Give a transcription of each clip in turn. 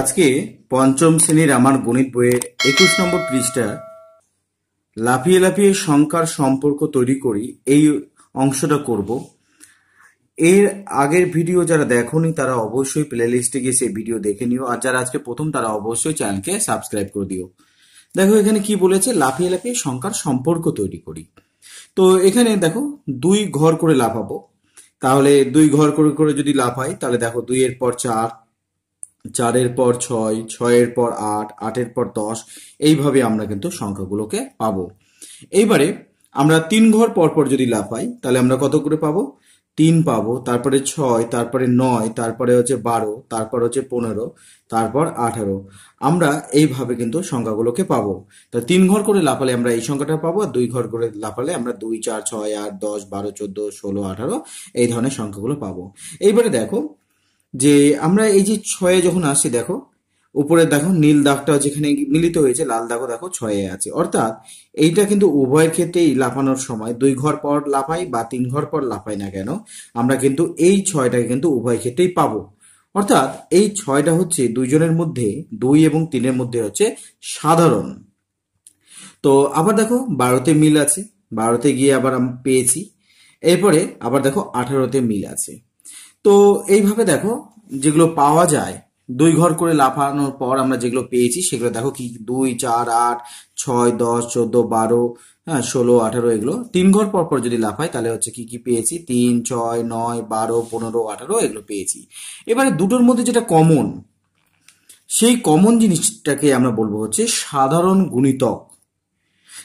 আজকে পঞ্চম শ্রেণীর আমার গণিত বইয়ের একুশ নম্বর পৃষ্ঠা লাফিয়ে লাফিয়ে সংখ্যার সম্পর্ক তৈরি করি এই অংশটা করব এর আগের ভিডিও যারা দেখনি তারা অবশ্যই প্লেলিস্টে গিয়ে সেই ভিডিও দেখে নিও আর যারা আজকে প্রথম তারা অবশ্যই চ্যানেলকে সাবস্ক্রাইব করে দিও দেখো এখানে কি বলেছে লাফিয়ে লাফিয়ে সংখ্যার সম্পর্ক তৈরি করি তো এখানে দেখো দুই ঘর করে লাফাবো তাহলে দুই ঘর করে করে যদি লাফাই তাহলে দেখো দুইয়ের পর চার চারের পর ছয় ছয়ের পর আট আটের পর দশ এইভাবে আমরা কিন্তু সংখ্যাগুলোকে পাবো এইবারে আমরা তিন ঘর পরপর যদি লাফাই তাহলে আমরা কত করে পাবো তিন পাব তারপরে ছয় তারপরে নয় তারপরে হচ্ছে বারো তারপর হচ্ছে পনেরো তারপর আঠারো আমরা এইভাবে কিন্তু সংখ্যাগুলোকে পাবো তা তিন ঘর করে লাফালে আমরা এই সংখ্যাটা পাবো আর দুই ঘর করে লাফালে আমরা দুই চার ছয় আট দশ বারো চোদ্দো ষোলো আঠারো এই ধরনের সংখ্যাগুলো পাবো এইবারে দেখো যে আমরা এই যে ছয়ে যখন আসি দেখো উপরে দেখো নীল দাগটা যেখানে মিলিত হয়েছে লাল দাগও দেখো ছয়ে আছে অর্থাৎ এইটা কিন্তু উভয়ের ক্ষেত্রেই লাফানোর সময় দুই ঘর পর লাফাই বা তিন ঘর পর লাফাই না কেন আমরা কিন্তু এই ছয়টাকে কিন্তু উভয় ক্ষেত্রেই পাবো অর্থাৎ এই ছয়টা হচ্ছে দুইজনের মধ্যে দুই এবং তিনের মধ্যে হচ্ছে সাধারণ তো আবার দেখো বারোতে মিল আছে বারোতে গিয়ে আবার পেয়েছি এরপরে আবার দেখো আঠারোতে মিল আছে তো এইভাবে দেখো যেগুলো পাওয়া যায় দুই ঘর করে লাফানোর পর আমরা যেগুলো পেয়েছি সেগুলো দেখো কি দুই চার আট ছয় দশ চোদ্দ বারো হ্যাঁ ষোলো আঠারো এগুলো তিন ঘর পর পর যদি লাফাই তাহলে হচ্ছে কি কি পেয়েছি তিন ছয় নয় বারো পনেরো আঠারো এগুলো পেয়েছি এবারে দুটোর মধ্যে যেটা কমন সেই কমন জিনিসটাকে আমরা বলবো হচ্ছে সাধারণ গুণিতক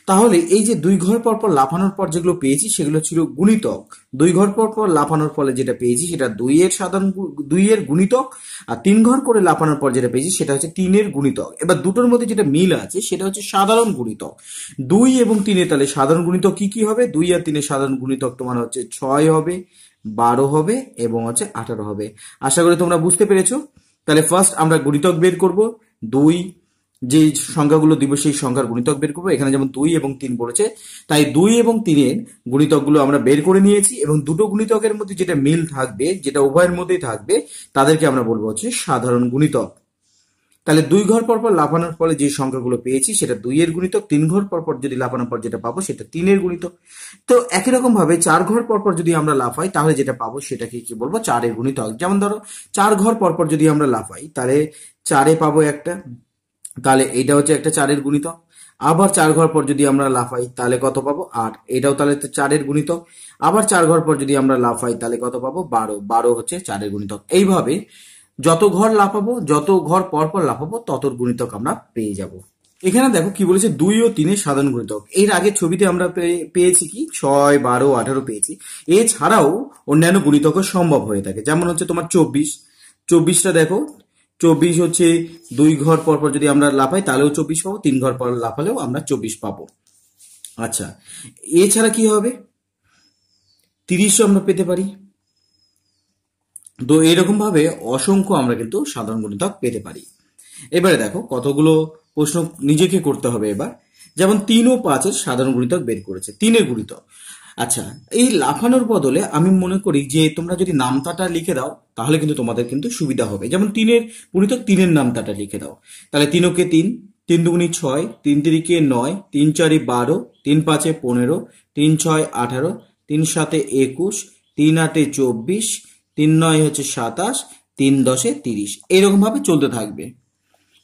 তাহলে এই যে দুই ঘর পর পর লাফানোর পর যেগুলো পেয়েছি সেগুলো ছিল গুণিতক দুই ঘর পর পর লাফানোর ফলে যেটা পেয়েছি সেটা দুইয়ের সাধারণ দুইয়ের গুণিতক আর তিন ঘর করে লাফানোর পর যেটা পেয়েছি সেটা হচ্ছে তিনের গুণিতক এবার দুটোর মধ্যে যেটা মিল আছে সেটা হচ্ছে সাধারণ গুণিতক দুই এবং তিনে তাহলে সাধারণ গুণিতক কি কি হবে দুই আর তিনের সাধারণ গুণিতক তোমার হচ্ছে ছয় হবে বারো হবে এবং হচ্ছে আঠারো হবে আশা করি তোমরা বুঝতে পেরেছো তাহলে ফার্স্ট আমরা গুণিতক বের করব দুই যে সংখ্যাগুলো দিব সেই সংখ্যার গুণিতক বের করবো এখানে যেমন দুই এবং তিন পড়েছে তাই দুই এবং তিনের গুণিতকগুলো আমরা বের করে নিয়েছি এবং দুটো গুণিতকের মধ্যে যেটা মিল থাকবে যেটা উভয়ের মধ্যেই থাকবে তাদেরকে আমরা বলবো হচ্ছে সাধারণ গুণিতক তাহলে দুই ঘর পরপর লাফানোর ফলে যে সংখ্যাগুলো পেয়েছি সেটা দুইয়ের গুণিতক তিন ঘর পরপর যদি লাফানোর পর যেটা পাবো সেটা তিনের গুণিতক তো একই রকম ভাবে চার ঘর পরপর যদি আমরা লাফাই তাহলে যেটা পাবো সেটাকে কি বলবো চারের গুণিতক যেমন ধরো চার ঘর পরপর যদি আমরা লাফাই তাহলে চারে পাবো একটা তাহলে এটা হচ্ছে একটা চারের গুণিতক আবার চার ঘর পর যদি আমরা লাফাই তাহলে কত পাবো আট এটাও তাহলে চারের গুণিতক আবার চার ঘর পর যদি আমরা লাফাই তাহলে কত পাবো বারো বারো হচ্ছে চারের গুণিতক এইভাবে যত ঘর লাফাবো যত ঘর পর পর লাফাবো ততর গুণিতক আমরা পেয়ে যাব এখানে দেখো কি বলেছে দুই ও তিনের সাধারণ গুণিতক এর আগে ছবিতে আমরা পেয়েছি কি ছয় বারো আঠারো পেয়েছি এছাড়াও অন্যান্য গুণিতক সম্ভব হয়ে থাকে যেমন হচ্ছে তোমার চব্বিশ চব্বিশটা দেখো চব্বিশ হচ্ছে দুই ঘর পর পর যদি আমরা লাফাই তাহলেও চব্বিশ পাবো তিন ঘর পর লাফালেও আমরা চব্বিশ পাবো আচ্ছা এছাড়া কি হবে তিরিশও আমরা পেতে পারি তো এরকমভাবে অসংখ্য আমরা কিন্তু সাধারণ গণিতক পেতে পারি এবারে দেখো কতগুলো প্রশ্ন নিজেকে করতে হবে এবার যেমন তিন ও পাঁচের সাধারণ গণিতক বের করেছে তিনের গুণিতক আচ্ছা এই লাফানোর বদলে আমি মনে করি যে তোমরা যদি নামতাটা লিখে দাও তাহলে কিন্তু তোমাদের কিন্তু সুবিধা হবে যেমন তিনের পুরিত তিনের নামতাটা লিখে দাও তাহলে তিনকে তিন তিন দুগুনি ছয় তিন তিরিকে নয় তিন চারি বারো তিন পাঁচে পনেরো তিন ছয় আঠারো তিন সাতে একুশ তিন আটে চব্বিশ তিন নয় হচ্ছে সাতাশ তিন দশে তিরিশ এরকমভাবে চলতে থাকবে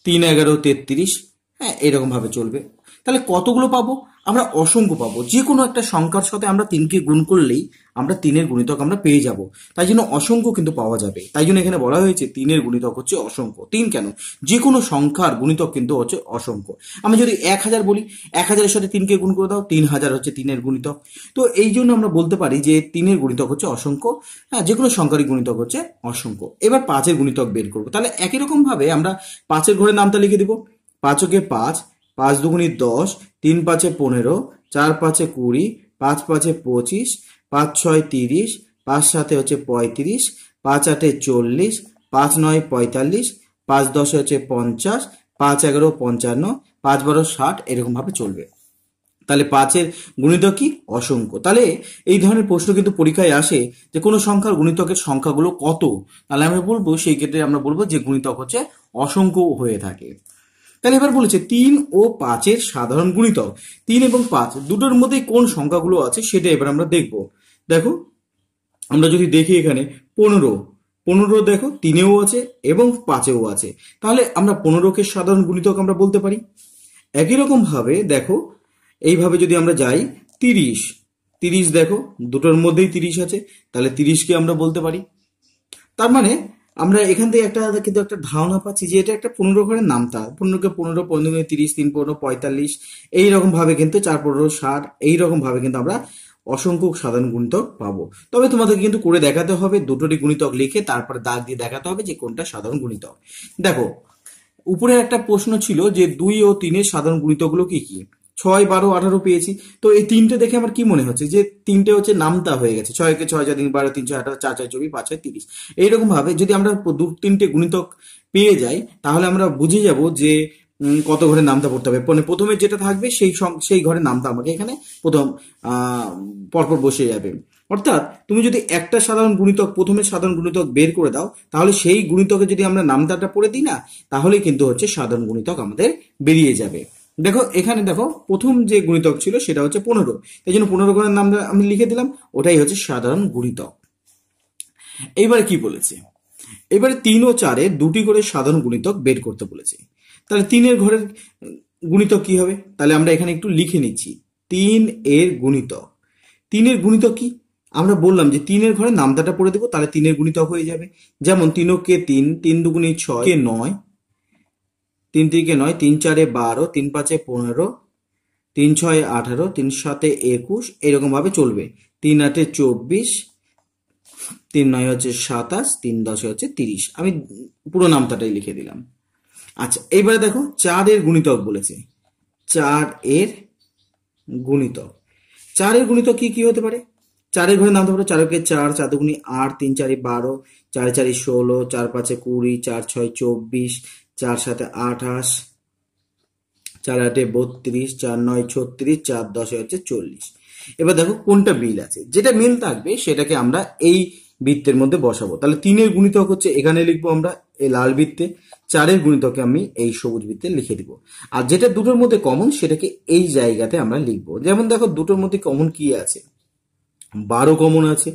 তিন এগারো তেত্রিশ হ্যাঁ এরকমভাবে চলবে তাহলে কতগুলো পাবো আমরা অসংখ্য পাবো যে কোনো একটা সংখ্যার সাথে আমরা তিনকে গুণ করলেই আমরা তিনের গুণিতক আমরা পেয়ে যাব তাই জন্য অসংখ্য কিন্তু পাওয়া যাবে তাই জন্য এখানে বলা হয়েছে তিনের গুণিতক হচ্ছে অসংখ্য তিন কেন যে কোনো সংখ্যার গুণিতক কিন্তু হচ্ছে অসংখ্য আমি যদি এক হাজার বলি এক হাজারের সাথে তিনকে গুণ করে দাও তিন হাজার হচ্ছে তিনের গুণিতক তো এই জন্য আমরা বলতে পারি যে তিনের গুণিতক হচ্ছে অসংখ্য হ্যাঁ যে কোনো সংখ্যারই গুণিতক হচ্ছে অসংখ্য এবার পাঁচের গুণিতক বের করবো তাহলে একই রকমভাবে আমরা পাঁচের ঘরে নামটা লিখে দিব পাঁচকে পাঁচ পাঁচ দুগুণি দশ তিন পাঁচে পনেরো চার পাঁচে কুড়ি পাঁচ পাঁচে পঁচিশ পাঁচ ছয় তিরিশ পাঁচ সাতে হচ্ছে পঁয়ত্রিশ পাঁচ আটে চল্লিশ পাঁচ নয় পঁয়তাল্লিশ পাঁচ দশে হচ্ছে পঞ্চাশ পাঁচ এগারো পঞ্চান্ন পাঁচ বারো ষাট এরকমভাবে চলবে তাহলে পাঁচের গুণিতক কি অসংখ্য তাহলে এই ধরনের প্রশ্ন কিন্তু পরীক্ষায় আসে যে কোনো সংখ্যার গুণিতকের সংখ্যাগুলো কত তাহলে আমি বলবো সেই ক্ষেত্রে আমরা বলবো যে গুণিতক হচ্ছে অসংখ্য হয়ে থাকে তাহলে এবার বলেছে তিন ও পাঁচের সাধারণ গুণিতক তিন এবং পাঁচ দুটোর মধ্যে কোন সংখ্যাগুলো আছে সেটা এবার আমরা দেখব দেখো আমরা যদি দেখি এখানে পনেরো পনেরো দেখো তিনেও আছে এবং পাঁচেও আছে তাহলে আমরা পনেরোকে সাধারণ গুণিতক আমরা বলতে পারি একই রকমভাবে দেখো এইভাবে যদি আমরা যাই তিরিশ তিরিশ দেখো দুটোর মধ্যেই তিরিশ আছে তাহলে তিরিশকে আমরা বলতে পারি তার মানে আমরা এখান থেকে একটা কিন্তু একটা ধারণা পাচ্ছি যে এটা একটা পনেরো ঘরের নামতা পনেরোকে পনেরো পনেরো তিরিশ তিন পনেরো পঁয়তাল্লিশ ভাবে কিন্তু চার পনেরো ষাট ভাবে কিন্তু আমরা অসংখ্য সাধারণ গুণিতক পাবো তবে তোমাদের কিন্তু করে দেখাতে হবে দুটোটি গুণিতক লিখে তারপর দাগ দিয়ে দেখাতে হবে যে কোনটা সাধারণ গুণিতক দেখো উপরে একটা প্রশ্ন ছিল যে দুই ও তিনের সাধারণ গুণিতকগুলো কি কি ছয় বারো আঠারো পেয়েছি তো এই তিনটে দেখে আমার কি মনে হচ্ছে যে তিনটে হচ্ছে নামতা হয়ে গেছে ছয়কে ছয় ছয় তিন বারো তিন ছয় আঠারো চার ছয় চব্বিশ পাঁচ ছয় তিরিশ এইরকম ভাবে যদি আমরা দু তিনটে গুণিতক পেয়ে যাই তাহলে আমরা বুঝে যাব যে কত ঘরে নামতা পড়তে হবে মানে প্রথমে যেটা থাকবে সেই সেই ঘরে নামতা আমাকে এখানে প্রথম পরপর বসে যাবে অর্থাৎ তুমি যদি একটা সাধারণ গুণিতক প্রথমে সাধারণ গুণিতক বের করে দাও তাহলে সেই গুণিতকে যদি আমরা নামতাটা পড়ে দিই না তাহলে কিন্তু হচ্ছে সাধারণ গুণিতক আমাদের বেরিয়ে যাবে দেখো এখানে দেখো প্রথম যে গুণিতক ছিল সেটা হচ্ছে পনেরো তাই জন্য পনেরো গুণের নাম আমি লিখে দিলাম ওটাই হচ্ছে সাধারণ গুণিতক এবার কি বলেছে এবারে তিন ও চারে দুটি করে সাধারণ গুণিতক বের করতে বলেছে তাহলে তিনের ঘরের গুণিতক কি হবে তাহলে আমরা এখানে একটু লিখে নিচ্ছি তিন এর গুণিতক তিনের গুণিতক কি আমরা বললাম যে তিনের ঘরে নামদাটা পড়ে দেবো তাহলে তিনের গুণিতক হয়ে যাবে যেমন কে তিন তিন দুগুণে ছয় কে নয় তিন তিনকে নয় তিন চারে বারো তিন পাঁচে পনেরো তিন ছয় আঠারো তিন সাতে একুশ এরকমভাবে চলবে তিন আটে চব্বিশ তিন নয় হচ্ছে সাতাশ তিন দশে হচ্ছে তিরিশ আমি পুরো নামটাটাই লিখে দিলাম আচ্ছা এবারে দেখো চারের গুণিতক বলেছে চার এর গুণিতক চারের গুণিতক কি কি হতে পারে চারের ঘরে নামতে পারে চারকে চার চার দুগুণি আট তিন চারি বারো চার চারি ষোলো চার পাঁচে কুড়ি চার ছয় চব্বিশ চার সাথে আঠাশ চার আটে বত্রিশ চার নয় ছত্রিশ চার দশে হচ্ছে চল্লিশ এবার দেখো কোনটা মিল আছে যেটা মিল থাকবে সেটাকে আমরা এই বৃত্তের মধ্যে বসাবো তাহলে তিনের গুণিতক হচ্ছে এখানে লিখবো আমরা এই লাল বৃত্তে চারের গুণিতকে আমি এই সবুজ বৃত্তে লিখে দিব আর যেটা দুটোর মধ্যে কমন সেটাকে এই জায়গাতে আমরা লিখব যেমন দেখো দুটোর মধ্যে কমন কি আছে বারো কমন আছে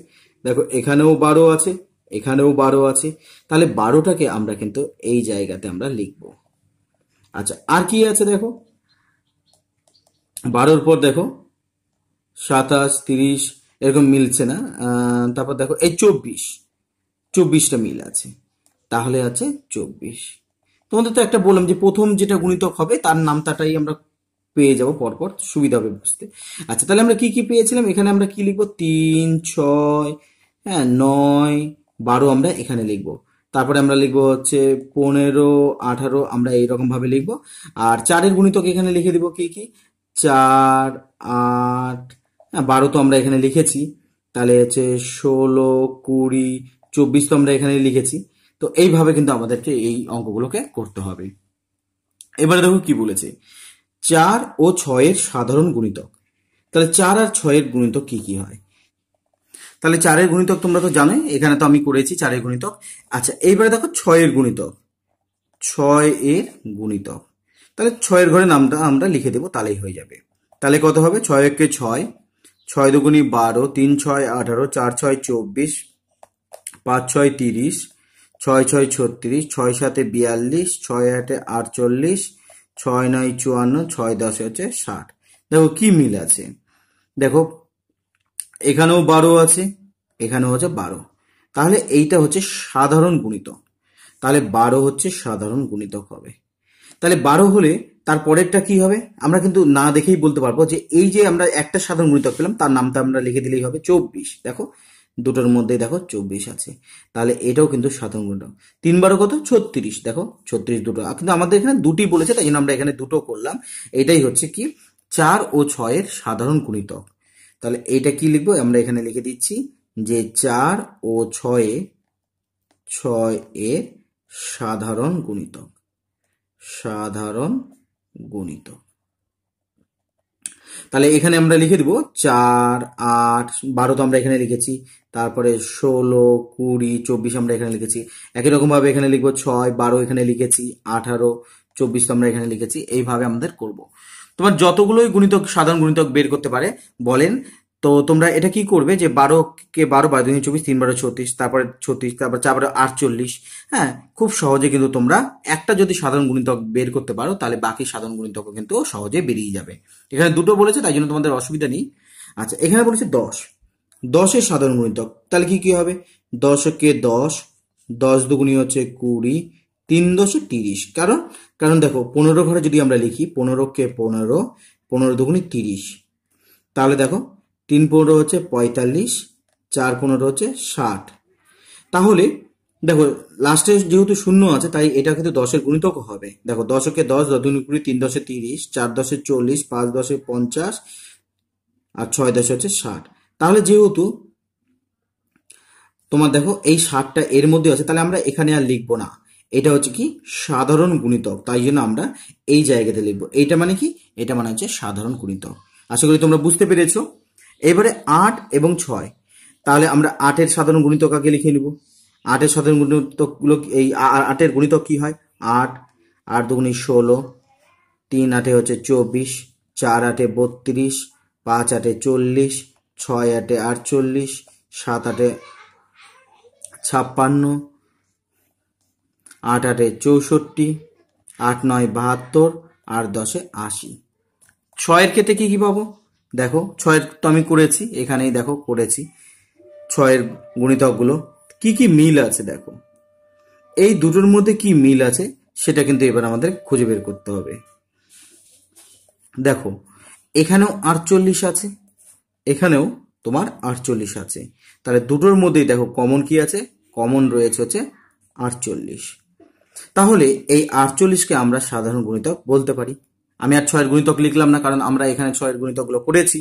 দেখো এখানেও বারো আছে এখানেও বারো আছে তাহলে বারোটাকে আমরা কিন্তু এই জায়গাতে আমরা লিখব আচ্ছা আর কি আছে দেখো বারোর পর দেখো সাতাশ তিরিশ এরকম মিলছে না তারপর দেখো এই চব্বিশ চব্বিশটা মিল আছে তাহলে আছে চব্বিশ তোমাদের তো একটা বললাম যে প্রথম যেটা গুণিতক হবে তার নামটাটাই আমরা পেয়ে যাবো পরপর সুবিধা হবে বুঝতে আচ্ছা তাহলে আমরা কি কি পেয়েছিলাম এখানে আমরা কি লিখবো তিন ছয় হ্যাঁ নয় বারো আমরা এখানে লিখব তারপরে আমরা লিখব হচ্ছে পনেরো আঠারো আমরা এইরকমভাবে লিখব আর চারের গুণিতক এখানে লিখে দিব কি কি চার আট হ্যাঁ, বারো তো আমরা এখানে লিখেছি তাহলে হচ্ছে ষোলো কুড়ি চব্বিশ তো আমরা এখানে লিখেছি তো এইভাবে কিন্তু আমাদেরকে এই অঙ্কগুলোকে করতে হবে এবারে দেখো কি বলেছে চার ও ছয়ের সাধারণ গুণিতক তাহলে চার আর ছয়ের গুণিতক কি কি হয় তাহলে চারের গুণিতক তোমরা তো জানোই এখানে তো আমি করেছি চারের গুণিতক আচ্ছা এইবারে দেখো ছয়ের গুণিতক ছয় এর গুণিতক তাহলে ছয়ের ঘরে নামটা আমরা লিখে দেবো তাহলেই হয়ে যাবে তাহলে কত হবে ছয় একে ছয় ছয় দুগুণি বারো তিন ছয় আঠারো চার ছয় চব্বিশ পাঁচ ছয় তিরিশ ছয় ছয় ছত্রিশ ছয় সাতে বিয়াল্লিশ ছয় আটে আটচল্লিশ ছয় নয় চুয়ান্ন ছয় দশে হচ্ছে ষাট দেখো কি মিল আছে দেখো এখানেও বারো আছে এখানেও আছে বারো তাহলে এইটা হচ্ছে সাধারণ গুণিতক তাহলে বারো হচ্ছে সাধারণ গুণিতক হবে তাহলে বারো হলে তার পরেরটা কি হবে আমরা কিন্তু না দেখেই বলতে পারবো যে এই যে আমরা একটা সাধারণ গুণিতক পেলাম তার নামটা আমরা লিখে দিলেই হবে চব্বিশ দেখো দুটোর মধ্যে দেখো চব্বিশ আছে তাহলে এটাও কিন্তু সাধারণ গুণিতক তিন বারো কত ছত্রিশ দেখো ছত্রিশ দুটো কিন্তু আমাদের এখানে দুটি বলেছে তাই জন্য আমরা এখানে দুটো করলাম এটাই হচ্ছে কি চার ও ছয়ের সাধারণ গুণিতক তাহলে এইটা কি লিখবো আমরা এখানে লিখে দিচ্ছি যে চার ও ছয়ে ছয় এ সাধারণ গুণিতক সাধারণ গুণিতক তাহলে এখানে আমরা লিখে দিব চার আট বারো তো আমরা এখানে লিখেছি তারপরে ষোলো কুড়ি চব্বিশ আমরা এখানে লিখেছি একই রকমভাবে এখানে লিখবো ছয় বারো এখানে লিখেছি আঠারো চব্বিশ তো আমরা এখানে লিখেছি এইভাবে আমাদের করব তোমার যতগুলোই গুণিতক সাধারণ গুণিতক বের করতে পারে বলেন তো তোমরা এটা কি করবে যে বারো কে বারো বারো দুই চব্বিশ তিন বারো ছত্রিশ তারপরে ছত্রিশ তারপর চার বারো আটচল্লিশ হ্যাঁ খুব সহজে কিন্তু তোমরা একটা যদি সাধারণ গুণিতক বের করতে পারো তাহলে বাকি সাধারণ গুণিতক কিন্তু সহজে বেরিয়ে যাবে এখানে দুটো বলেছে তাই জন্য তোমাদের অসুবিধা নেই আচ্ছা এখানে বলেছে দশ দশের সাধারণ গুণিতক তাহলে কি কি হবে দশকে দশ দশ দুগুণি হচ্ছে কুড়ি তিন দশে তিরিশ কারণ কারণ দেখো পনেরো ঘরে যদি আমরা লিখি পনেরোকে পনেরো পনেরো দুগুণি তিরিশ তাহলে দেখো তিন পনেরো হচ্ছে পঁয়তাল্লিশ চার পনেরো হচ্ছে ষাট তাহলে দেখো লাস্টে যেহেতু শূন্য আছে তাই এটা কিন্তু দশের গুণিতক হবে দেখো দশকে দশ দশ দুই কুড়ি তিন দশে তিরিশ চার দশে চল্লিশ পাঁচ দশে পঞ্চাশ আর ছয় দশে হচ্ছে ষাট তাহলে যেহেতু তোমার দেখো এই ষাটটা এর মধ্যে আছে তাহলে আমরা এখানে আর লিখবো না এটা হচ্ছে কি সাধারণ গুণিতক তাই জন্য আমরা এই জায়গাতে লিখবো এইটা মানে কি এটা মানে হচ্ছে সাধারণ গুণিতক আশা করি তোমরা বুঝতে পেরেছো এবারে আট এবং ছয় তাহলে আমরা আটের সাধারণ গুণিতক আগে লিখে নিব আটের সাধারণ গুণিতকগুলো এই আটের গুণিতক কি হয় আট আট দুগুণি ষোলো তিন আটে হচ্ছে চব্বিশ চার আটে বত্রিশ পাঁচ আটে চল্লিশ ছয় আটে আটচল্লিশ সাত আটে ছাপ্পান্ন আট আটে চৌষট্টি আট নয় বাহাত্তর আট দশে আশি ছয়ের ক্ষেত্রে কী কী পাবো দেখো ছয়ের তো আমি করেছি এখানেই দেখো করেছি ছয়ের গুণিতকগুলো কি কি মিল আছে দেখো এই দুটোর মধ্যে কি মিল আছে সেটা কিন্তু এবার আমাদের খুঁজে বের করতে হবে দেখো এখানেও আটচল্লিশ আছে এখানেও তোমার আটচল্লিশ আছে তাহলে দুটোর মধ্যেই দেখো কমন কি আছে কমন রয়েছে হচ্ছে আটচল্লিশ তাহলে এই আটচল্লিশকে আমরা সাধারণ গুণিতক বলতে পারি আমি আর ছয়ের গুণিতক লিখলাম না কারণ আমরা এখানে ছয়ের গুণিতকগুলো করেছি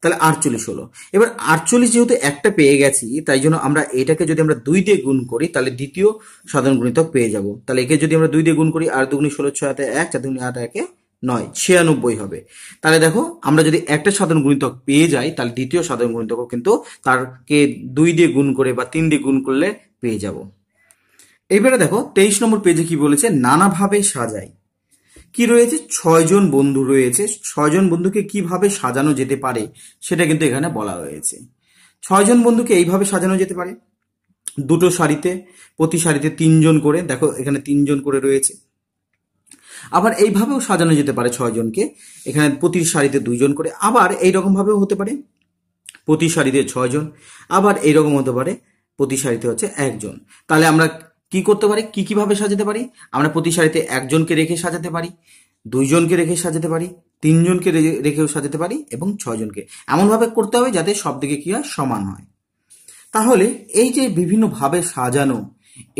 তাহলে আটচল্লিশ হলো এবার আটচল্লিশ যেহেতু একটা পেয়ে গেছি তাই জন্য আমরা এটাকে যদি আমরা দুই দিয়ে গুণ করি তাহলে দ্বিতীয় সাধারণ গুণিতক পেয়ে যাব তাহলে একে যদি আমরা দুই দিয়ে গুণ করি আর দুগুণি ষোলো ছয় হাতে এক চার দুগুণি আট একে নয় ছিয়ানব্বই হবে তাহলে দেখো আমরা যদি একটা সাধারণ গুণিতক পেয়ে যাই তাহলে দ্বিতীয় সাধারণ গুণিতকও কিন্তু তারকে দুই দিয়ে গুণ করে বা তিন দিয়ে গুণ করলে পেয়ে যাব এবারে দেখো তেইশ নম্বর পেজে কি বলেছে নানাভাবে সাজাই কি রয়েছে ছয়জন বন্ধু রয়েছে ছয়জন বন্ধুকে কিভাবে সাজানো যেতে পারে সেটা কিন্তু এখানে বলা হয়েছে ছয়জন বন্ধুকে এইভাবে সাজানো যেতে পারে দুটো শাড়িতে প্রতি শাড়িতে তিনজন করে দেখো এখানে তিনজন করে রয়েছে আবার এইভাবেও সাজানো যেতে পারে ছয়জনকে এখানে প্রতি শাড়িতে দুইজন করে আবার এইরকমভাবেও হতে পারে প্রতি শাড়িতে ছয়জন আবার এইরকম হতে পারে প্রতি শাড়িতে হচ্ছে একজন তাহলে আমরা কি করতে পারি কি কিভাবে সাজাতে পারি আমরা প্রতি সারিতে একজনকে রেখে সাজাতে পারি দুইজনকে রেখে সাজাতে পারি তিনজনকে রেখেও সাজাতে পারি এবং ছয়জনকে এমনভাবে করতে হবে যাতে সব দিকে কি হয় সমান হয় তাহলে এই যে বিভিন্নভাবে সাজানো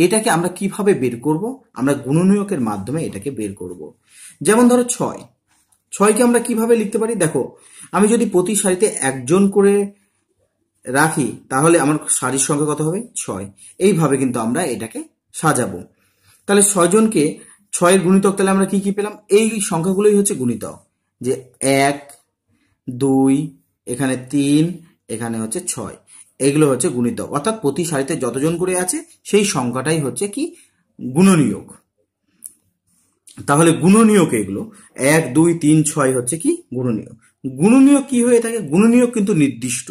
এটাকে আমরা কিভাবে বের করব আমরা গুণনীয়কের মাধ্যমে এটাকে বের করব যেমন ধরো ছয় ছয়কে আমরা কিভাবে লিখতে পারি দেখো আমি যদি প্রতি সারিতে একজন করে রাখি তাহলে আমার সারির সংখ্যা কত হবে ছয় এইভাবে কিন্তু আমরা এটাকে সাজাবো তাহলে ছয়জনকে ছয়ের গুণিতক তাহলে আমরা কি কি পেলাম এই সংখ্যাগুলোই হচ্ছে গুণিতক যে এক দুই এখানে তিন এখানে হচ্ছে ছয় এগুলো হচ্ছে গুণিতক অর্থাৎ প্রতি সারিতে যতজন করে আছে সেই সংখ্যাটাই হচ্ছে কি গুণনিয়োগ তাহলে গুণনিয়োগ এগুলো এক দুই তিন ছয় হচ্ছে কি গুণনীয় গুণনীয় কি হয়ে থাকে গুণনীয়োগ কিন্তু নির্দিষ্ট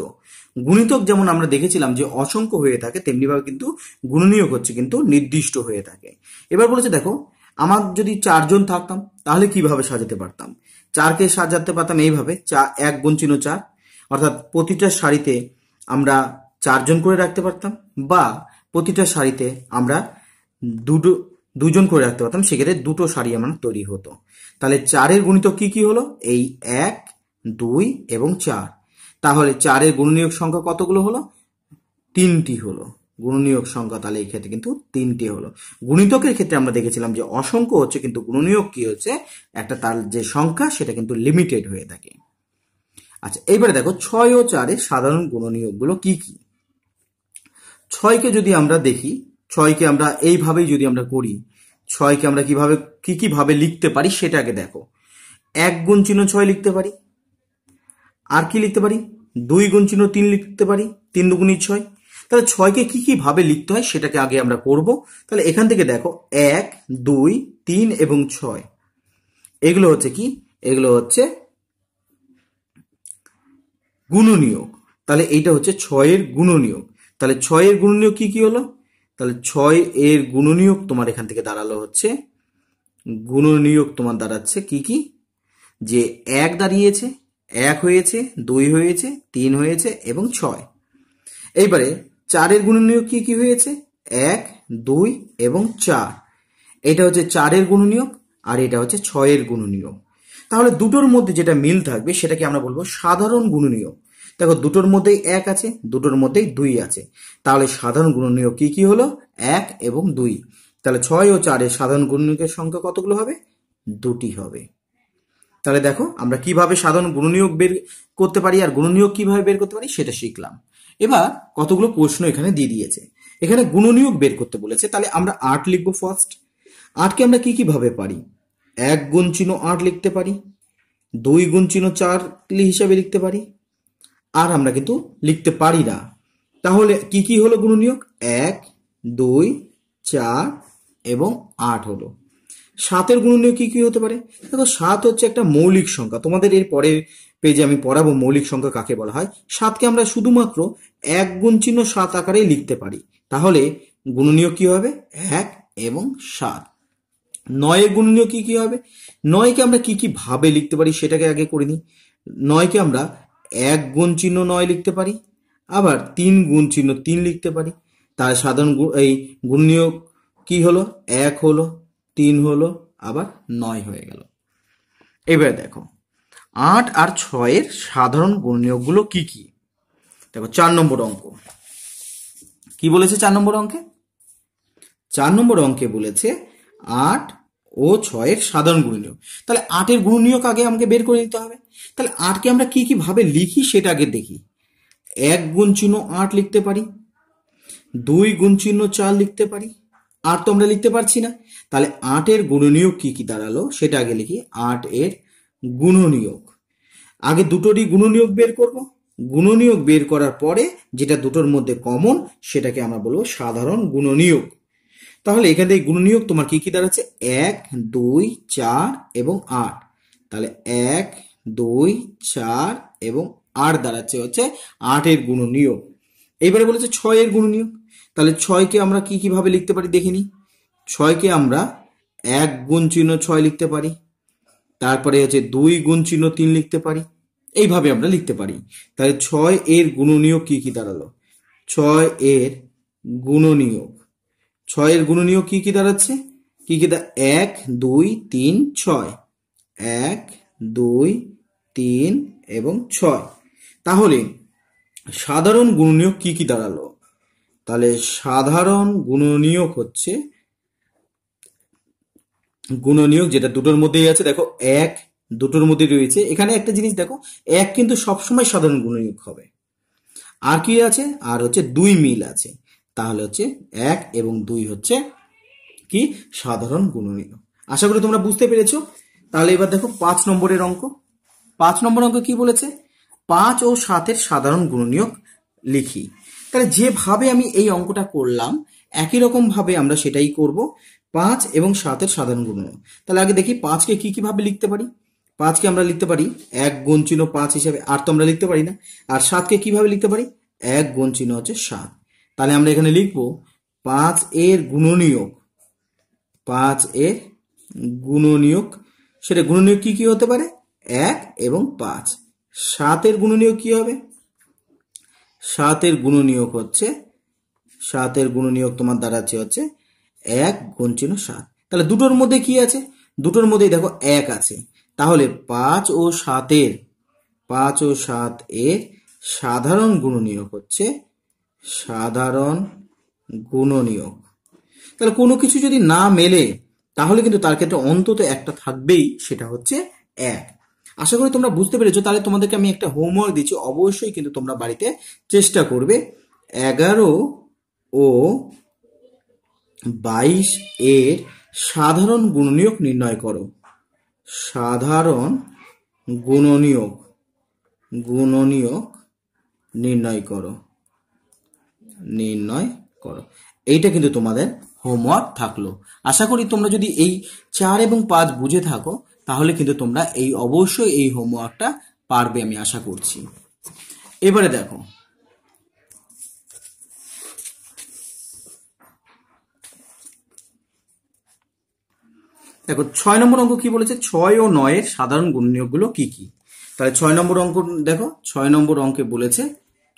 গুণিতক যেমন আমরা দেখেছিলাম যে অসংখ্য হয়ে থাকে তেমনিভাবে কিন্তু গুণনীয়ক হচ্ছে কিন্তু নির্দিষ্ট হয়ে থাকে এবার বলেছে দেখো আমার যদি চারজন থাকতাম তাহলে কিভাবে সাজাতে পারতাম চারকে সাজাতে পারতাম এইভাবে চা এক গুণ চিহ্ন চার অর্থাৎ প্রতিটা শাড়িতে আমরা চারজন করে রাখতে পারতাম বা প্রতিটা শাড়িতে আমরা দুটো দুজন করে রাখতে পারতাম সেক্ষেত্রে দুটো শাড়ি আমার তৈরি হতো তাহলে চারের গুণিত কি কি হলো এই এক দুই এবং চার তাহলে চারের গুণনীয়ক সংখ্যা কতগুলো হলো তিনটি হলো গুণনীয়ক সংখ্যা তাহলে এই ক্ষেত্রে কিন্তু তিনটি হলো গুণিতকের ক্ষেত্রে আমরা দেখেছিলাম যে অসংখ্য হচ্ছে কিন্তু গুণনীয়ক কি হচ্ছে একটা তার যে সংখ্যা সেটা কিন্তু লিমিটেড হয়ে থাকে আচ্ছা এইবারে দেখো ছয় ও চারের সাধারণ গুণনীয়কগুলো কি কি ছয়কে যদি আমরা দেখি ছয়কে আমরা এইভাবেই যদি আমরা করি ছয়কে আমরা কিভাবে কি কিভাবে লিখতে পারি সেটাকে দেখো এক গুণ চিহ্ন ছয় লিখতে পারি আর কি লিখতে পারি দুই গুণ চিহ্ন তিন লিখতে পারি তিন দুগুণি ছয় তাহলে ছয়কে কী কি ভাবে লিখতে হয় সেটাকে আগে আমরা করব তাহলে এখান থেকে দেখো এক দুই তিন এবং ছয় এগুলো হচ্ছে কি এগুলো হচ্ছে গুণনীয়ক তাহলে এইটা হচ্ছে ছয়ের গুণনীয়ক তাহলে ছয়ের গুণনীয়ক কি কি হলো তাহলে ছয় এর গুণনীয়ক তোমার এখান থেকে দাঁড়ালো হচ্ছে গুণনীয়ক তোমার দাঁড়াচ্ছে কি কি যে এক দাঁড়িয়েছে এক হয়েছে দুই হয়েছে তিন হয়েছে এবং ছয় এইবারে চারের গুণনীয় কি কি হয়েছে এক দুই এবং চার এটা হচ্ছে চারের গুণনীয়ক আর এটা হচ্ছে ছয়ের গুণনীয় তাহলে দুটোর মধ্যে যেটা মিল থাকবে সেটাকে আমরা বলবো সাধারণ গুণনীয় দেখো দুটোর মধ্যেই এক আছে দুটোর মধ্যেই দুই আছে তাহলে সাধারণ গুণনীয় কি কি হলো এক এবং দুই তাহলে ছয় ও চারের সাধারণ গুণনীয়কের সংখ্যা কতগুলো হবে দুটি হবে তাহলে দেখো আমরা কিভাবে সাধারণ গুণনিয়োগ বের করতে পারি আর গুণনিয়োগ কিভাবে বের করতে পারি সেটা শিখলাম এবার কতগুলো প্রশ্ন এখানে দিয়ে দিয়েছে এখানে গুণনিয়োগ বের করতে বলেছে তাহলে আমরা আট লিখবো ফার্স্ট আটকে আমরা কি কিভাবে পারি এক গুণ চিহ্ন আট লিখতে পারি দুই গুণ চিহ্ন চার হিসাবে লিখতে পারি আর আমরা কিন্তু লিখতে পারি না তাহলে কি কি হলো গুণনিয়োগ এক দুই চার এবং আট হলো সাতের গুণনীয় কি কি হতে পারে দেখো সাত হচ্ছে একটা মৌলিক সংখ্যা তোমাদের এর পরের পেজে আমি পড়াবো মৌলিক সংখ্যা কাকে বলা হয় সাতকে আমরা শুধুমাত্র এক গুণ চিহ্ন সাত আকারে লিখতে পারি তাহলে গুণনীয় কি হবে এক এবং সাত নয়ের গুণনীয় কি কি হবে নয়কে আমরা কি কি ভাবে লিখতে পারি সেটাকে আগে করে নিই নয়কে আমরা এক গুণ চিহ্ন নয় লিখতে পারি আবার তিন গুণ চিহ্ন তিন লিখতে পারি তার সাধারণ এই গুণনীয় কি হলো এক হলো তিন হলো আবার নয় হয়ে গেল এবারে দেখো আট আর ছয়ের সাধারণ গুণনীয়কগুলো কি কি দেখো চার নম্বর অঙ্ক কি বলেছে চার নম্বর অঙ্কে চার নম্বর অঙ্কে বলেছে আট ও ছয়ের সাধারণ গুণনীয়ক তাহলে আটের গুণনীয়ক আগে আমাকে বের করে দিতে হবে তাহলে আটকে আমরা কি ভাবে লিখি সেটা আগে দেখি এক গুণ চিহ্ন আট লিখতে পারি দুই গুণ চিহ্ন চার লিখতে পারি আট তো আমরা লিখতে পারছি না তাহলে আটের গুণনীয়ক কি কি দাঁড়ালো সেটা আগে লিখি আট এর গুণনীয়ক আগে দুটোরই গুণনীয়ক বের করব গুণনীয়ক বের করার পরে যেটা দুটোর মধ্যে কমন সেটাকে আমরা বলবো সাধারণ গুণনীয়ক তাহলে এখান থেকে গুণনীয়ক তোমার কি কি দাঁড়াচ্ছে এক দুই চার এবং আট তাহলে এক দুই চার এবং আট দাঁড়াচ্ছে হচ্ছে আটের গুণনীয়ক এইবারে বলেছে ছয়ের গুণনীয়ক তাহলে ছয়কে আমরা কি কিভাবে লিখতে পারি দেখিনি ছয়কে আমরা এক গুণ চিহ্ন ছয় লিখতে পারি তারপরে হচ্ছে দুই গুণ চিহ্ন তিন লিখতে পারি এইভাবে আমরা লিখতে পারি তাহলে ছয় এর গুণনীয় কি কি দাঁড়ালো ছয় এর ছয় ছয়ের গুণনীয় কি কি দাঁড়াচ্ছে কি কি দা এক দুই তিন ছয় এক দুই তিন এবং ছয় তাহলে সাধারণ গুণনীয় কি কি দাঁড়ালো তাহলে সাধারণ গুণনীয়ক হচ্ছে গুণনীয়ক যেটা দুটোর মধ্যেই আছে দেখো এক দুটোর মধ্যে রয়েছে এখানে একটা জিনিস দেখো এক কিন্তু সবসময় সাধারণ গুণনীয়ক হবে আর কি আছে আর হচ্ছে দুই মিল আছে তাহলে হচ্ছে এক এবং দুই হচ্ছে কি সাধারণ গুণনীয়ক আশা করি তোমরা বুঝতে পেরেছো তাহলে এবার দেখো পাঁচ নম্বরের অঙ্ক পাঁচ নম্বর অঙ্ক কি বলেছে পাঁচ ও সাতের সাধারণ গুণনীয়ক লিখি তাহলে যেভাবে আমি এই অঙ্কটা করলাম একই রকমভাবে আমরা সেটাই করব পাঁচ এবং সাতের সাধারণ গুণন তাহলে আগে দেখি পাঁচকে কী কীভাবে লিখতে পারি পাঁচকে আমরা লিখতে পারি এক গুণ চিহ্ন পাঁচ হিসাবে আর তো আমরা লিখতে পারি না আর সাতকে কিভাবে লিখতে পারি এক গুণ চিহ্ন হচ্ছে সাত তাহলে আমরা এখানে লিখব পাঁচ এর গুণনীয়ক পাঁচ এর গুণনীয়ক সেটা গুণনীয়ক কি কি হতে পারে এক এবং পাঁচ সাতের গুণনীয়ক কি হবে সাতের গুণনীয়ক হচ্ছে সাতের গুণনীয়ক তোমার দাঁড়াচ্ছে হচ্ছে এক গুণ চিহ্ন সাত তাহলে দুটোর মধ্যে কি আছে দুটোর মধ্যেই দেখো এক আছে তাহলে পাঁচ ও সাতের পাঁচ ও সাত এর সাধারণ গুণনীয়ক হচ্ছে সাধারণ গুণনীয়ক তাহলে কোনো কিছু যদি না মেলে তাহলে কিন্তু তার ক্ষেত্রে অন্তত একটা থাকবেই সেটা হচ্ছে এক আশা করি তোমরা বুঝতে পেরেছো তাহলে তোমাদেরকে আমি একটা হোমওয়ার্ক দিচ্ছি অবশ্যই কিন্তু তোমরা বাড়িতে চেষ্টা করবে এগারো ও বাইশ এর সাধারণ গুণনীয়ক নির্ণয় করো সাধারণ গুণনীয়ক গুণনীয়ক নির্ণয় করো নির্ণয় করো এইটা কিন্তু তোমাদের হোমওয়ার্ক থাকলো আশা করি তোমরা যদি এই চার এবং পাঁচ বুঝে থাকো তাহলে কিন্তু তোমরা এই অবশ্যই এই হোমওয়ার্কটা পারবে আমি আশা করছি এবারে দেখো দেখো ছয় নম্বর অঙ্ক কি বলেছে ছয় ও নয়ের সাধারণ গুণ গুণনীয়কগুলো কি কি তাহলে ছয় নম্বর অঙ্ক দেখো ছয় নম্বর অঙ্কে বলেছে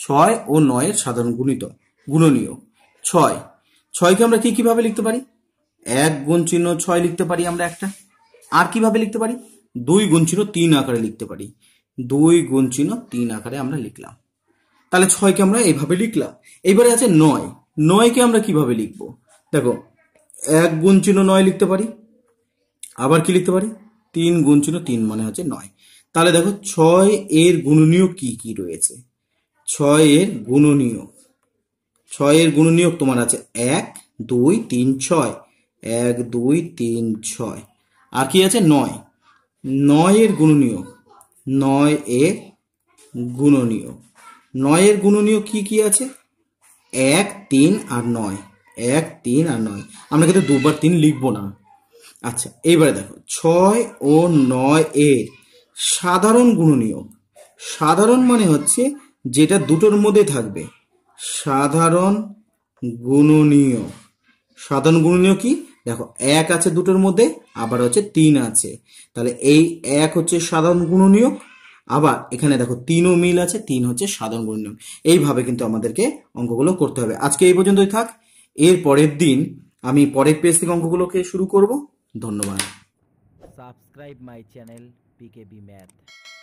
ছয় ও নয়ের সাধারণ গুণিত গুণনীয় ছয় ছয়কে আমরা কি কিভাবে লিখতে পারি এক গুণ চিহ্ন ছয় লিখতে পারি আমরা একটা আর কিভাবে লিখতে পারি দুই গুণ চিহ্ন তিন আকারে লিখতে পারি দুই গুণ চিহ্ন তিন আকারে আমরা লিখলাম তাহলে ছয়কে আমরা এইভাবে লিখলাম এবারে আছে নয় নয়কে আমরা কিভাবে লিখব দেখো এক গুণ চিহ্ন নয় লিখতে পারি আবার কি লিখতে পারি তিন গুণ চিহ্ন তিন মানে হচ্ছে নয় তাহলে দেখো ছয় এর গুণনীয় কি কি রয়েছে ছয় এর গুণনীয় ছয় এর গুণনীয় তোমার আছে এক দুই তিন ছয় এক দুই তিন ছয় আর কি আছে নয় নয়ের গুণনীয় নয় এ গুণনীয় নয়ের গুণনীয় কি কি আছে এক তিন আর নয় এক তিন আর নয় আমরা কিন্তু দুবার তিন লিখব না আচ্ছা এইবারে দেখো ছয় ও নয় এর সাধারণ গুণনীয় সাধারণ মানে হচ্ছে যেটা দুটোর মধ্যে থাকবে সাধারণ গুণনীয় সাধারণ গুণনীয় কি দেখো এক আছে দুটোর মধ্যে আবার হচ্ছে তিন আছে তাহলে এই এক হচ্ছে সাধারণ গুণনীয় আবার এখানে দেখো তিনও মিল আছে তিন হচ্ছে সাধারণ গুণনীয় এইভাবে কিন্তু আমাদেরকে অঙ্কগুলো করতে হবে আজকে এই পর্যন্তই থাক এর পরের দিন আমি পরের পেজ থেকে অঙ্কগুলোকে শুরু করব ধন্যবাদ subscribe my channel PKB math